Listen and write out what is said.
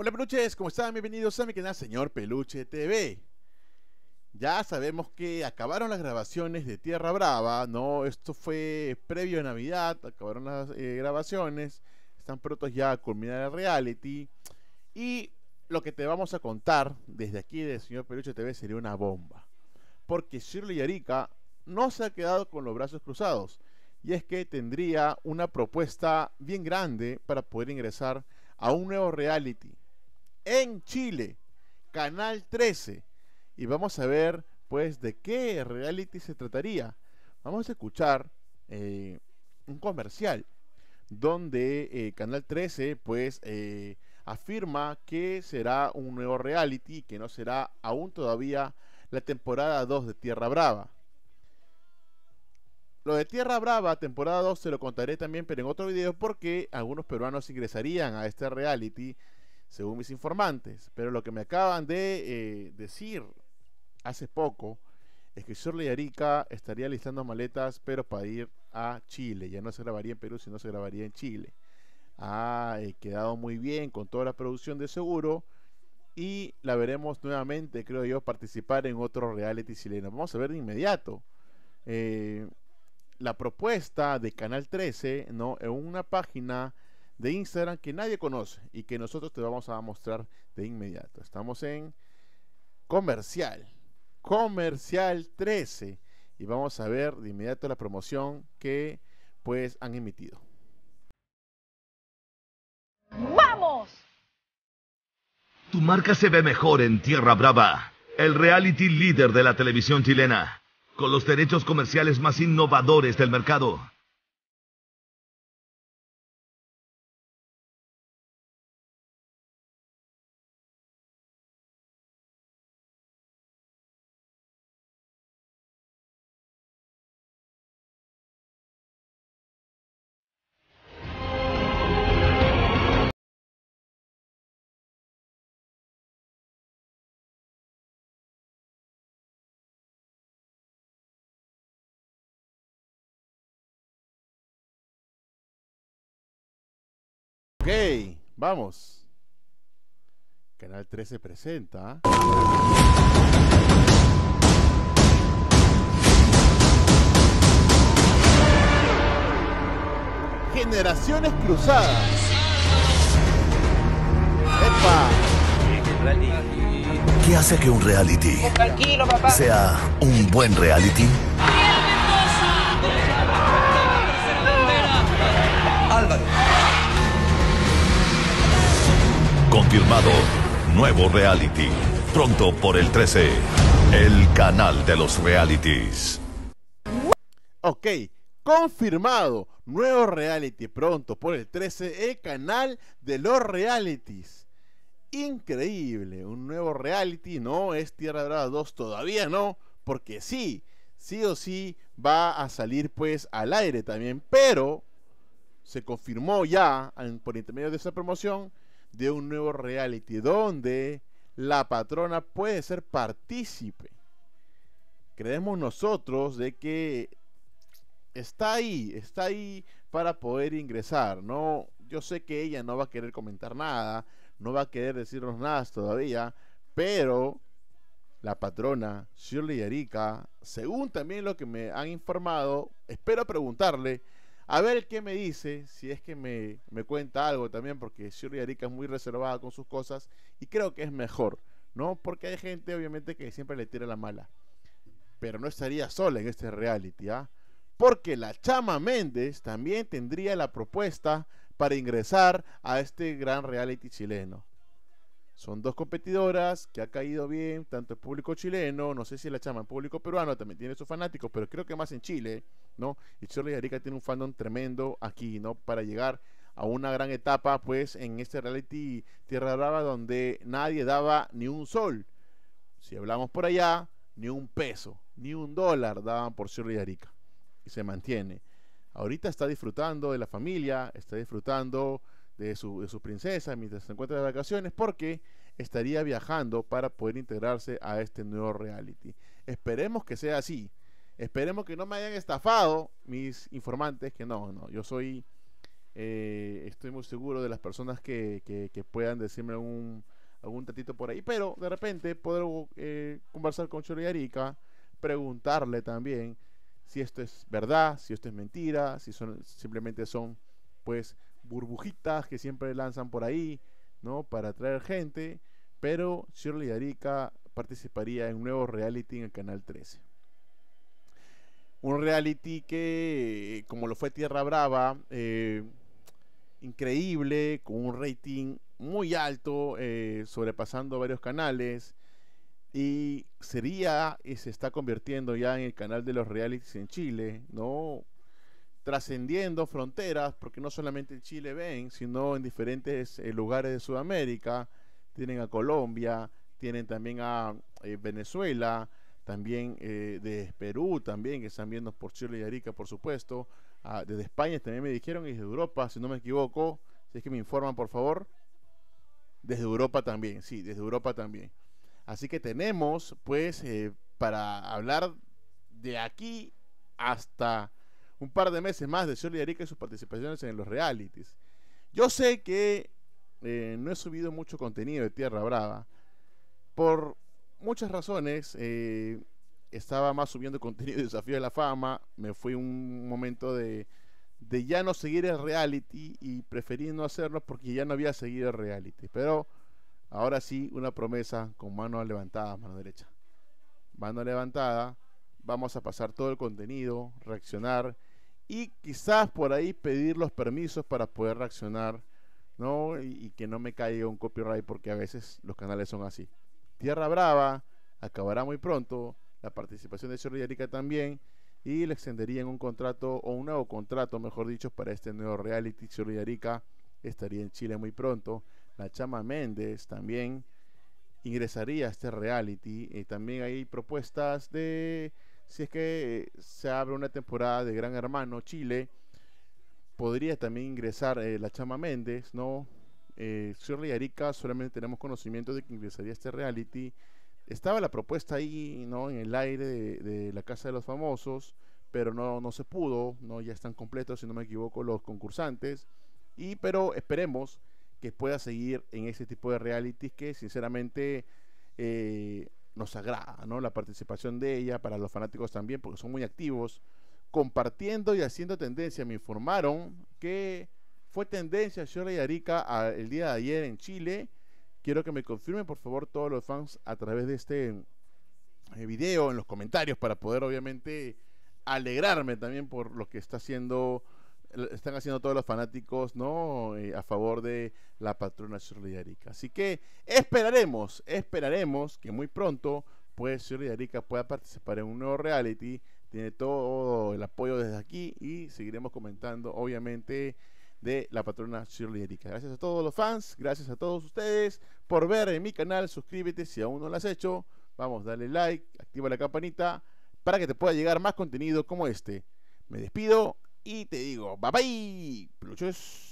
Hola peluches, ¿cómo están? Bienvenidos a mi canal Señor Peluche TV. Ya sabemos que acabaron las grabaciones de Tierra Brava, ¿no? Esto fue previo a Navidad, acabaron las eh, grabaciones, están prontos ya a culminar el reality. Y lo que te vamos a contar desde aquí de Señor Peluche TV sería una bomba. Porque Shirley Yarica no se ha quedado con los brazos cruzados. Y es que tendría una propuesta bien grande para poder ingresar a un nuevo reality en Chile, Canal 13. Y vamos a ver, pues, de qué reality se trataría. Vamos a escuchar eh, un comercial donde eh, Canal 13, pues, eh, afirma que será un nuevo reality, que no será aún todavía la temporada 2 de Tierra Brava. Lo de Tierra Brava, temporada 2, se lo contaré también, pero en otro video, porque algunos peruanos ingresarían a este reality según mis informantes. Pero lo que me acaban de eh, decir hace poco es que Shirley Arica estaría listando maletas, pero para ir a Chile. Ya no se grabaría en Perú, sino se grabaría en Chile. Ha eh, quedado muy bien con toda la producción de seguro. Y la veremos nuevamente, creo yo, participar en otro reality chileno. Vamos a ver de inmediato. Eh, la propuesta de Canal 13, ¿no? En una página de Instagram que nadie conoce y que nosotros te vamos a mostrar de inmediato. Estamos en comercial, comercial 13 y vamos a ver de inmediato la promoción que pues han emitido. ¡Vamos! Tu marca se ve mejor en Tierra Brava, el reality líder de la televisión chilena, con los derechos comerciales más innovadores del mercado. Ok, vamos. Canal 13 presenta. Generaciones Cruzadas. ¡Epa! ¿Qué hace que un reality sea un buen reality? confirmado. Nuevo reality. Pronto por el 13. El canal de los realities. Ok, confirmado. Nuevo reality. Pronto por el 13. El canal de los realities. Increíble. Un nuevo reality. No es Tierra Brava 2. Todavía no. Porque sí. Sí o sí va a salir pues al aire también. Pero se confirmó ya por intermedio de esa promoción de un nuevo reality donde la patrona puede ser partícipe. Creemos nosotros de que está ahí, está ahí para poder ingresar, ¿no? Yo sé que ella no va a querer comentar nada, no va a querer decirnos nada todavía, pero la patrona Shirley Erika, según también lo que me han informado, espero preguntarle a ver qué me dice, si es que me, cuenta algo también, porque Shirley Arica es muy reservada con sus cosas y creo que es mejor, ¿no? Porque hay gente, obviamente, que siempre le tira la mala. Pero no estaría sola en este reality, ¿ah? Porque la Chama Méndez también tendría la propuesta para ingresar a este gran reality chileno. Son dos competidoras que ha caído bien, tanto el público chileno, no sé si la llaman público peruano, también tiene sus fanáticos, pero creo que más en Chile, ¿no? Y Shirley Arica tiene un fandom tremendo aquí, ¿no? Para llegar a una gran etapa, pues, en este reality Tierra Brava, donde nadie daba ni un sol. Si hablamos por allá, ni un peso, ni un dólar daban por Shirley Arica. Y se mantiene. Ahorita está disfrutando de la familia, está disfrutando de su, princesa mientras se encuentra de vacaciones porque estaría viajando para poder integrarse a este nuevo reality. Esperemos que sea así. Esperemos que no me hayan estafado mis informantes, que no, no, yo soy, eh, estoy muy seguro de las personas que, que, puedan decirme algún, algún tatito por ahí, pero de repente Poder eh, conversar con Chori Arica, preguntarle también si esto es verdad, si esto es mentira, si son, simplemente son pues burbujitas que siempre lanzan por ahí, ¿no? Para atraer gente, pero Shirley Arica participaría en un nuevo reality en el Canal 13. Un reality que, como lo fue Tierra Brava, eh, increíble, con un rating muy alto, eh, sobrepasando varios canales. Y sería y se está convirtiendo ya en el canal de los realities en Chile, ¿no? trascendiendo fronteras, porque no solamente en Chile ven, sino en diferentes eh, lugares de Sudamérica, tienen a Colombia, tienen también a eh, Venezuela, también eh, de Perú, también que están viendo por Chile y Arica, por supuesto, ah, desde España también me dijeron, y desde Europa, si no me equivoco, si es que me informan, por favor, desde Europa también, sí, desde Europa también. Así que tenemos, pues, para hablar de aquí hasta un par de meses más de Shirley y sus participaciones en los realities. Yo sé que eh, no he subido mucho contenido de Tierra Brava. Por muchas razones, eh, estaba más subiendo contenido de Desafío de la Fama. Me fui un momento de, de ya no seguir el reality y preferí no hacerlo porque ya no había seguido el reality. Pero ahora sí, una promesa con mano levantada, mano derecha. Mano levantada, vamos a pasar todo el contenido, reaccionar y quizás por ahí pedir los permisos para poder reaccionar, ¿no? Y, que no me caiga un copyright porque a veces los canales son así. Tierra Brava acabará muy pronto, la participación de Chorri también y le extenderían un contrato o un nuevo contrato, mejor dicho, para este nuevo reality. Chorri estaría en Chile muy pronto. La Chama Méndez también ingresaría a este reality. y también hay propuestas de si es que eh, se abre una temporada de Gran Hermano Chile, podría también ingresar eh, la Chama Méndez, ¿no? Eh, Shirley Arica, solamente tenemos conocimiento de que ingresaría este reality. Estaba la propuesta ahí, ¿no? En el aire de, la Casa de los Famosos, pero no, no se pudo, ¿no? Ya están completos, si no me equivoco, los concursantes. Y, pero esperemos que pueda seguir en ese tipo de realities que, sinceramente, eh, nos agrada, ¿no? La participación de ella, para los fanáticos también, porque son muy activos, compartiendo y haciendo tendencia. Me informaron que fue tendencia Shirley Arica a, el día de ayer en Chile. Quiero que me confirmen, por favor, todos los fans a través de este eh, video, en los comentarios, para poder obviamente alegrarme también por lo que está haciendo están haciendo todos los fanáticos no eh, a favor de la patrona Shirley Arica. Así que esperaremos, esperaremos que muy pronto pues Shirley Arica pueda participar en un nuevo reality. Tiene todo el apoyo desde aquí y seguiremos comentando obviamente de la patrona Shirley Arica. Gracias a todos los fans, gracias a todos ustedes por ver en mi canal. Suscríbete si aún no lo has hecho. Vamos, dale like, activa la campanita para que te pueda llegar más contenido como este. Me despido y te digo, bye bye, peluches.